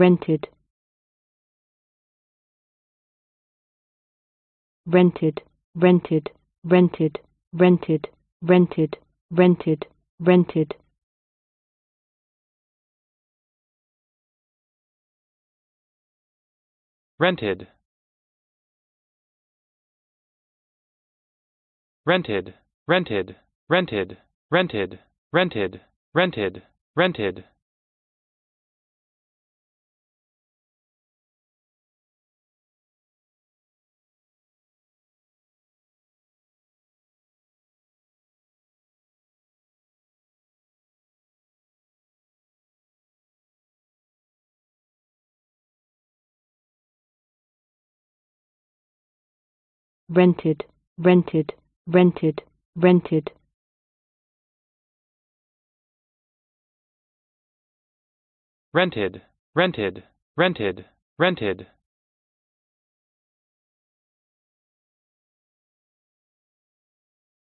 rented rented rented rented rented rented rented rented rented rented rented rented rented rented rented rented rented, rented, rented, rented. rented, rented, rented, rented.